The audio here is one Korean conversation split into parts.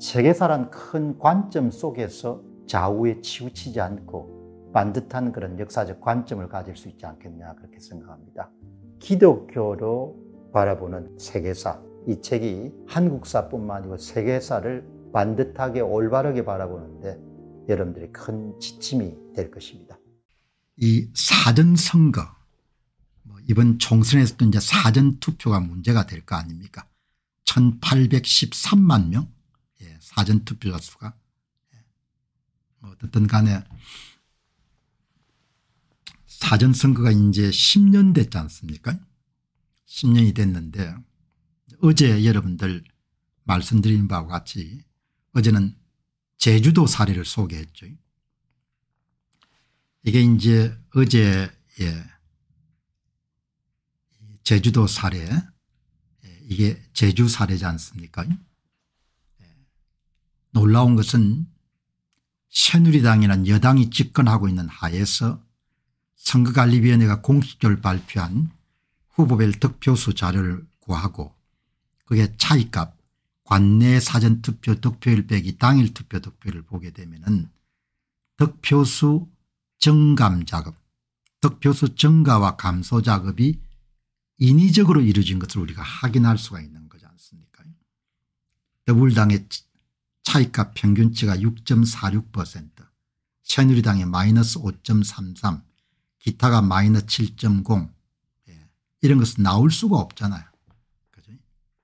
세계사란 큰 관점 속에서 좌우에 치우치지 않고 반듯한 그런 역사적 관점을 가질 수 있지 않겠냐 그렇게 생각합니다. 기독교로 바라보는 세계사 이 책이 한국사뿐만 아니고 세계사를 반듯하게 올바르게 바라보는데 여러분들이 큰 지침이 될 것입니다. 이 사전 선거 뭐 이번 총선에서도 이제 사전 투표가 문제가 될 거 아닙니까? 1813만 명 사전투표자 수가 뭐 어쨌든 간에 사전선거가 이제 10년 됐지 않습니까 10년이 됐는데 어제 여러분들 말씀드린 바와 같이 어제는 제주도 사례를 소개했죠. 이게 이제 어제 예 제주도 사례 이게 제주 사례지 않습니까 놀라운 것은 새누리당이란 여당이 집권하고 있는 하에서 선거관리위원회가 공식적으로 발표한 후보별 득표수 자료를 구하고 그게 차이값 관내 사전투표 득표일 빼기 당일 투표 득표를 보게 되면 은 득표수 증감 작업 득표수 증가와 감소 작업이 인위적으로 이루어진 것을 우리가 확인할 수가 있는 거지 않습니까 더불당의 차이값 평균치가 6.46% 새누리당이 마이너스 5.33 기타가 마이너스 7.0 예. 이런 것은 나올 수가 없잖아요. 그죠?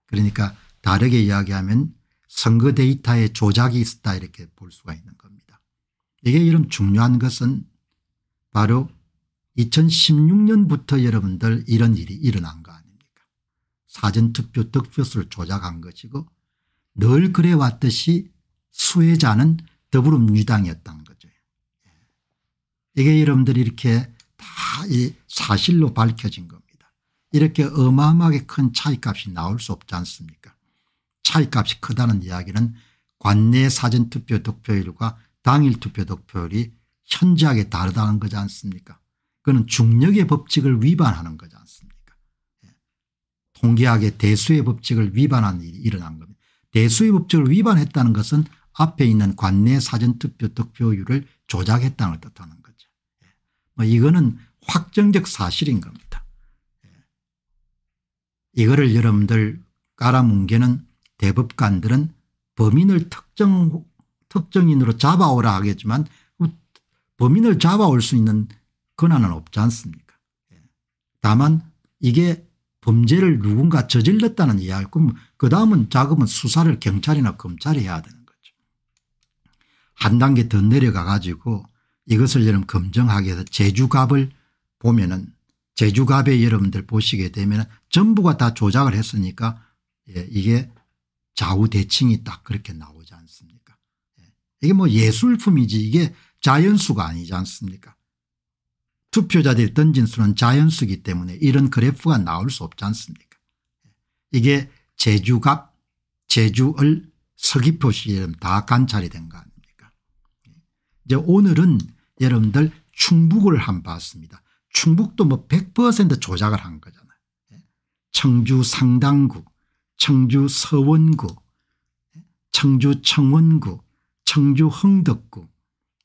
그러니까 다르게 이야기하면 선거 데이터에 조작이 있었다 이렇게 볼 수가 있는 겁니다. 이게 이런 중요한 것은 바로 2016년부터 여러분들 이런 일이 일어난 거 아닙니까 사전투표 득표수를 조작한 것이고 늘 그래왔듯이 수혜자는 더불어민주당이었다는 거죠. 예. 이게 여러분들이 이렇게 다 사실로 밝혀진 겁니다. 이렇게 어마어마하게 큰 차이값이 나올 수 없지 않습니까 차이값이 크다는 이야기는 관내 사전투표 득표율과 당일 투표 득표율이 현저하게 다르다는 거지 않습니까 그는 중력의 법칙을 위반하는 거지 않습니까 예. 통계학의 대수의 법칙을 위반한 일이 일어난 겁니다. 대수의 법칙을 위반했다는 것은 앞에 있는 관내 사전투표 득표율을 조작했다는 걸 뜻하는 거죠. 예. 뭐 이거는 확정적 사실인 겁니다. 예. 이거를 여러분들 깔아뭉개는 대법관들은 범인을 특정, 특정인으로 잡아오라 하겠지만 범인을 잡아올 수 있는 권한은 없지 않습니까 예. 다만 이게 범죄를 누군가 저질렀다는 이야기 그럼 그 다음은 자금은 수사를 경찰이나 검찰이 해야 되는 거죠. 한 단계 더 내려가 가지고 이것을 여러분 검증하기 해서 제주갑을 보면은 제주갑에 여러분들 보시게 되면 전부가 다 조작을 했으니까 예, 이게 좌우대칭이 딱 그렇게 나오지 않습니까 예, 이게 뭐 예술품이지 이게 자연수가 아니지 않습니까 투표자들이 던진 수는 자연수기 때문에 이런 그래프가 나올 수 없지 않습니까 이게 제주갑 제주을 서귀포시 이름 다 관찰이 된 거 아닙니까 이제 오늘은 여러분들 충북을 한 봤습니다. 충북도 뭐 100% 조작을 한 거잖아요. 청주 상당구 청주 서원구 청주 청원구 청주 흥덕구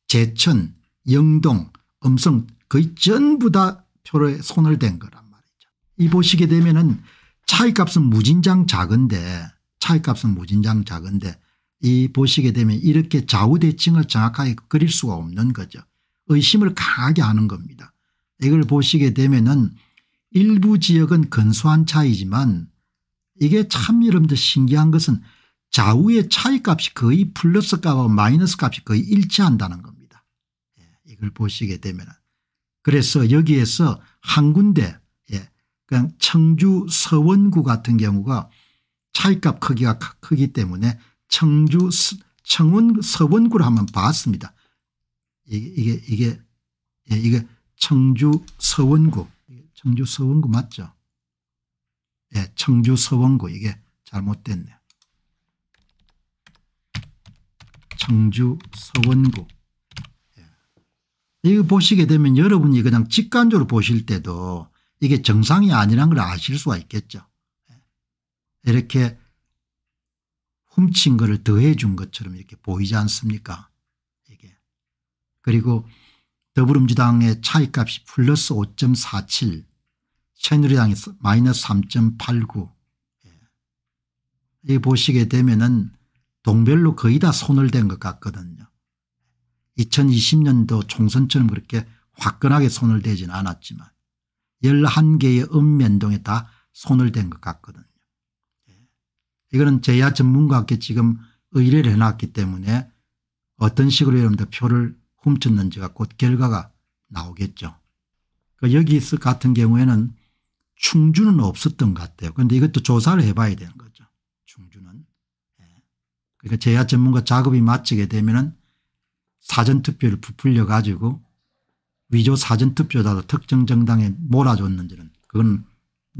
제천 영동 음성 거의 전부 다 표로에 손을 댄 거란 말이죠. 이 보시게 되면은 차이값은 무진장 작은데 차이값은 무진장 작은데 이 보시게 되면 이렇게 좌우대칭을 정확하게 그릴 수가 없는 거죠. 의심을 강하게 하는 겁니다. 이걸 보시게 되면은 일부 지역은 근소한 차이지만 이게 참 여러분들 신기한 것은 좌우의 차이값이 거의 플러스 값하 마이너스 값이 거의 일치한다는 겁니다. 예, 이걸 보시게 되면 그래서 여기에서 한 군데 예, 그냥 청주 서원구 같은 경우가 차이값 크기가 크기 때문에 청주 청원 서원구를 한번 봤습니다. 이게 이게 이게, 예, 이게 청주 서원구 청주 서원구 맞죠? 예, 청주 서원구 이게 잘못됐네. 청주 서원구 이거 보시게 되면 여러분이 그냥 직관적으로 보실 때도 이게 정상이 아니란 걸 아실 수가 있겠죠. 이렇게 훔친 거를 더해 준 것처럼 이렇게 보이지 않습니까 이게. 그리고 더불어민주당의 차이값이 플러스 5.47 새누리당이 마이너스 3.89이 예. 보시게 되면은 동별로 거의 다 손을 댄 것 같거든요. 2020년도 총선처럼 그렇게 화끈하게 손을 대지는 않았지만 11개의 읍면동에 다 손을 댄 것 같거든요. 예. 이거는 제야 전문가께 지금 의뢰를 해놨기 때문에 어떤 식으로 여러분들 표를 훔쳤는지가 곧 결과가 나오겠죠. 그 여기 있을 같은 경우에는 충주는 없었던 것 같아요. 그런데 이것도 조사를 해봐야 되는 거죠. 충주는. 예. 그러니까 제야 전문가 작업이 마치게 되면 은 사전투표를 부풀려 가지고 위조 사전투표자로 특정 정당에 몰아줬는지는 그건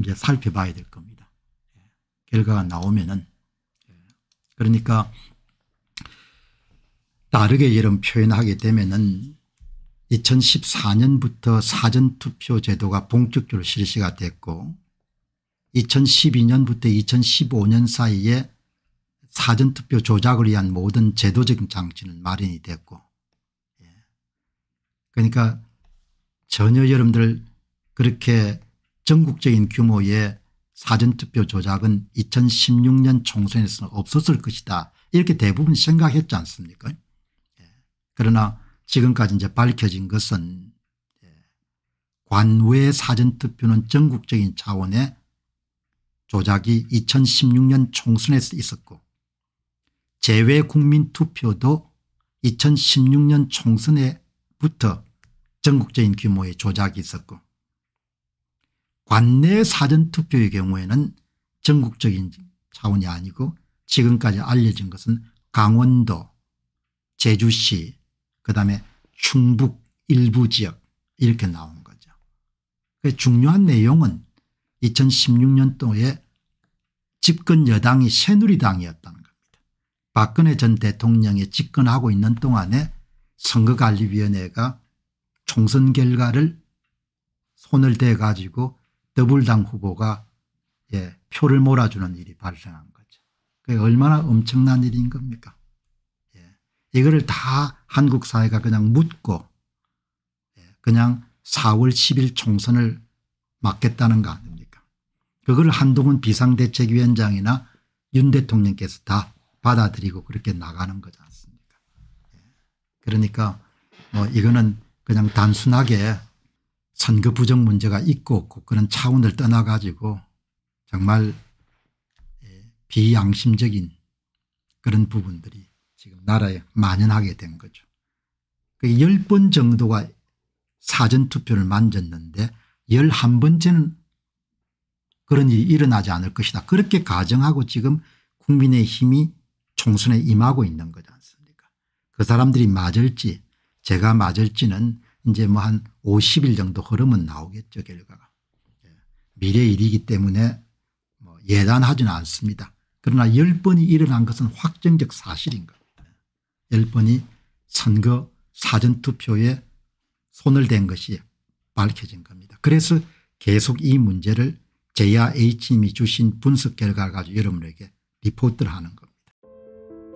이제 살펴봐야 될 겁니다. 예. 결과가 나오면은 예. 그러니까 다르게 이런 표현하게 되면은 2014년부터 사전투표 제도가 본격적으로 실시가 됐고 2012년부터 2015년 사이에 사전투표 조작을 위한 모든 제도적인 장치는 마련이 됐고 그러니까 전혀 여러분들 그렇게 전국적인 규모의 사전투표 조작은 2016년 총선에서는 없었을 것이다 이렇게 대부분 생각했지 않습니까 예. 그러나 지금까지 이제 밝혀진 것은 예, 관외 사전투표는 전국적인 차원의 조작이 2016년 총선에서 있었고 제외국민투표도 2016년 총선에 부터 전국적인 규모의 조작이 있었고 관내 사전투표의 경우에는 전국적인 차원이 아니고 지금까지 알려진 것은 강원도 제주시 그다음에 충북 일부 지역 이렇게 나온 거죠. 그 중요한 내용은 2016년도에 집권 여당이 새누리당이었다는 겁니다. 박근혜 전 대통령이 집권하고 있는 동안에 선거관리위원회가 총선 결과를 손을 대 가지고 더블당 후보가 예, 표를 몰아주는 일이 발생한 거죠. 그게 얼마나 엄청난 일인 겁니까? 예, 이거를 다 한국 사회가 그냥 묻고 예, 그냥 4월 10일 총선을 막겠다는 거 아닙니까? 그걸 한동훈 비상대책위원장이나 윤 대통령께서 다 받아들이고 그렇게 나가는 거지 않습니까? 그러니까 뭐 이거는 그냥 단순하게 선거 부정 문제가 있고 없고 그런 차원을 떠나 가지고 정말 예, 비양심적인 그런 부분들이 지금 나라에 만연하게 된 거죠. 10번 정도가 사전투표를 만졌는데 11번째는 그런 일이 일어나지 않을 것이다. 그렇게 가정하고 지금 국민의힘이 총선에 임하고 있는 거지 그 사람들이 맞을지 제가 맞을지는 이제 뭐 한 50일 정도 흐름은 나오겠죠 결과가. 예. 미래 일이기 때문에 뭐 예단하지는 않습니다. 그러나 10번이 일어난 것은 확정적 사실인 겁니다. 10번이 선거 사전투표에 손을 댄 것이 밝혀진 겁니다. 그래서 계속 이 문제를 JRH님이 주신 분석 결과를 가지고 여러분에게 리포트를 하는 겁니다.